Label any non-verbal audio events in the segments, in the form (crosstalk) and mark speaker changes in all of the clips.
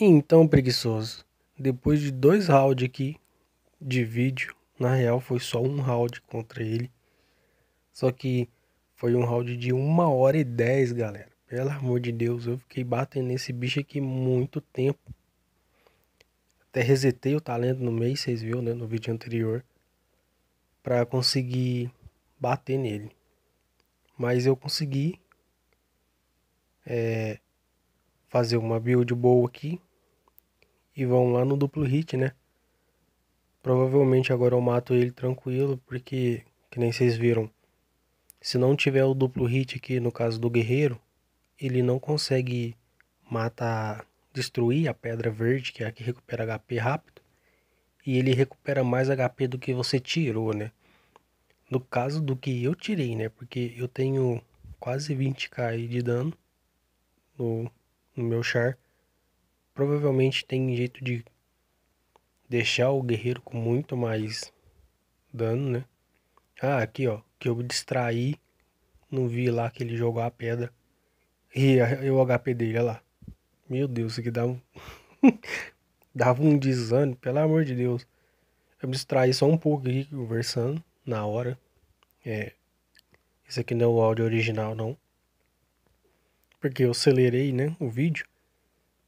Speaker 1: Então, preguiçoso, depois de dois rounds aqui de vídeo, na real foi só um round contra ele. Só que foi um round de uma hora e dez, galera. Pelo amor de Deus, eu fiquei batendo nesse bicho aqui muito tempo. Até resetei o talento no mês, vocês viram né, no vídeo anterior, para conseguir bater nele. Mas eu consegui é, fazer uma build boa aqui e vão lá no duplo hit, né? Provavelmente agora eu mato ele tranquilo, porque, que nem vocês viram, se não tiver o duplo hit aqui, no caso do guerreiro, ele não consegue matar, destruir a pedra verde, que é a que recupera HP rápido, e ele recupera mais HP do que você tirou, né? No caso do que eu tirei, né? Porque eu tenho quase 20k de dano no, no meu char provavelmente tem jeito de deixar o guerreiro com muito mais dano, né? Ah, aqui ó, que eu me distraí, não vi lá que ele jogou a pedra. E o HP dele, olha lá. Meu Deus, isso aqui dá um. (laughs) dava um desânimo, pelo amor de Deus. Eu me distraí só um pouco aqui conversando na hora. É, esse aqui não é o áudio original, não. Porque eu acelerei, né, o vídeo.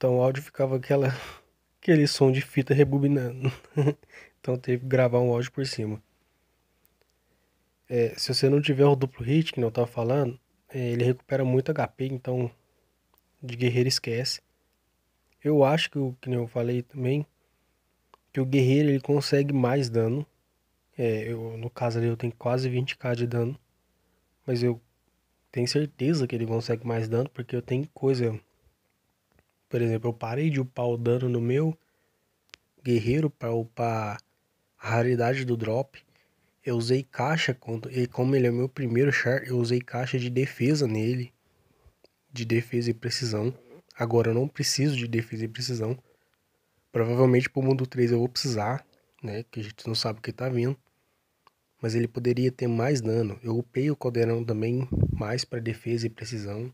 Speaker 1: Então o áudio ficava aquela, (laughs) aquele som de fita rebobinando. (laughs) então teve que gravar um áudio por cima. É, se você não tiver o duplo hit, que eu estava falando, é, ele recupera muito HP, então de guerreiro esquece. Eu acho que, o que eu falei também, que o guerreiro ele consegue mais dano. É, eu, no caso ali eu tenho quase 20k de dano. Mas eu tenho certeza que ele consegue mais dano, porque eu tenho coisa por exemplo, eu parei de upar o dano no meu guerreiro para upar a raridade do drop. Eu usei caixa, e como ele é meu primeiro char, eu usei caixa de defesa nele. De defesa e precisão. Agora eu não preciso de defesa e precisão. Provavelmente pro mundo 3 eu vou precisar, né? Que a gente não sabe o que tá vindo. Mas ele poderia ter mais dano. Eu upei o caldeirão também mais para defesa e precisão.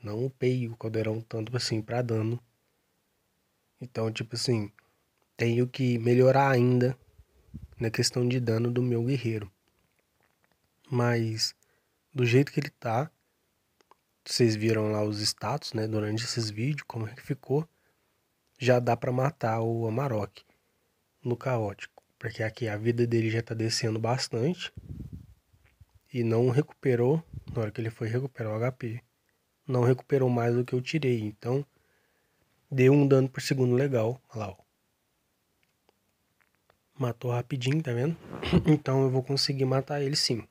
Speaker 1: Não upei o caldeirão tanto assim para dano. Então, tipo assim, tenho que melhorar ainda na questão de dano do meu guerreiro. Mas do jeito que ele tá, vocês viram lá os status, né, durante esses vídeos, como é que ficou, já dá para matar o Amarok no caótico, porque aqui a vida dele já tá descendo bastante e não recuperou na hora que ele foi recuperar o HP não recuperou mais do que eu tirei. Então, deu um dano por segundo legal. Olha lá, ó. Matou rapidinho, tá vendo? (coughs) Então eu vou conseguir matar ele sim.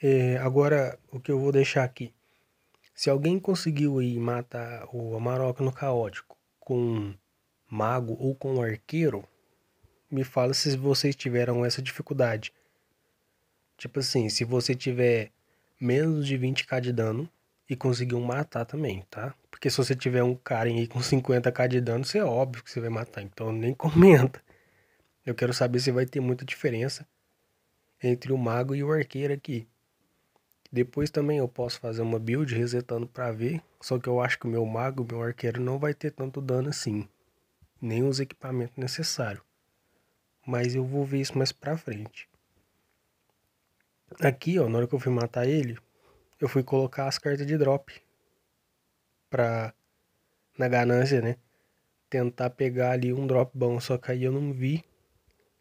Speaker 1: É, agora, o que eu vou deixar aqui. Se alguém conseguiu aí matar o Amarok no Caótico com Mago ou com Arqueiro, me fala se vocês tiveram essa dificuldade. Tipo assim, se você tiver menos de 20k de dano e conseguiu matar também, tá? Porque se você tiver um cara aí com 50k de dano, você é óbvio que você vai matar, então nem (laughs) comenta. Eu quero saber se vai ter muita diferença entre o mago e o arqueiro aqui. Depois também eu posso fazer uma build resetando para ver, só que eu acho que o meu mago, meu arqueiro não vai ter tanto dano assim, nem os equipamentos necessários. Mas eu vou ver isso mais para frente. Aqui, ó, na hora que eu fui matar ele, eu fui colocar as cartas de drop. Pra, na ganância, né? Tentar pegar ali um drop bom. Só que aí eu não vi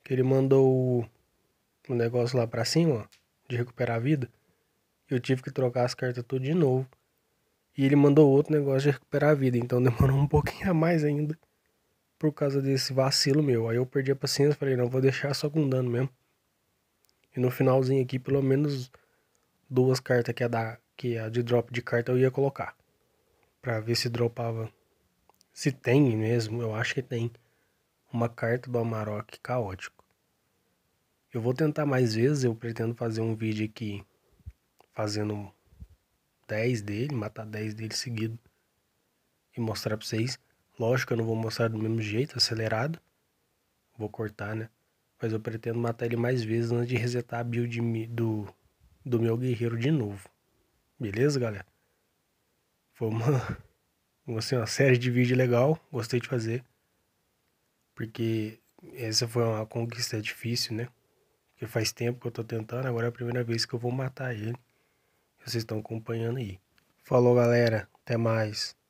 Speaker 1: que ele mandou o, o negócio lá pra cima, ó, de recuperar a vida. Eu tive que trocar as cartas tudo de novo. E ele mandou outro negócio de recuperar a vida. Então (laughs) demorou um pouquinho a mais ainda. Por causa desse vacilo meu. Aí eu perdi a paciência. Falei, não, vou deixar só com dano mesmo. E no finalzinho aqui, pelo menos duas cartas que a, da, que a de drop de carta eu ia colocar. Pra ver se dropava. Se tem mesmo, eu acho que tem. Uma carta do Amarok caótico. Eu vou tentar mais vezes, eu pretendo fazer um vídeo aqui fazendo 10 dele, matar 10 dele seguido e mostrar pra vocês. Lógico, eu não vou mostrar do mesmo jeito, acelerado. Vou cortar, né? Mas eu pretendo matar ele mais vezes antes de resetar a build do, do meu guerreiro de novo. Beleza, galera? Foi uma, (laughs) assim, uma série de vídeo legal. Gostei de fazer. Porque essa foi uma conquista difícil, né? Porque faz tempo que eu tô tentando. Agora é a primeira vez que eu vou matar ele. Vocês estão acompanhando aí. Falou, galera. Até mais.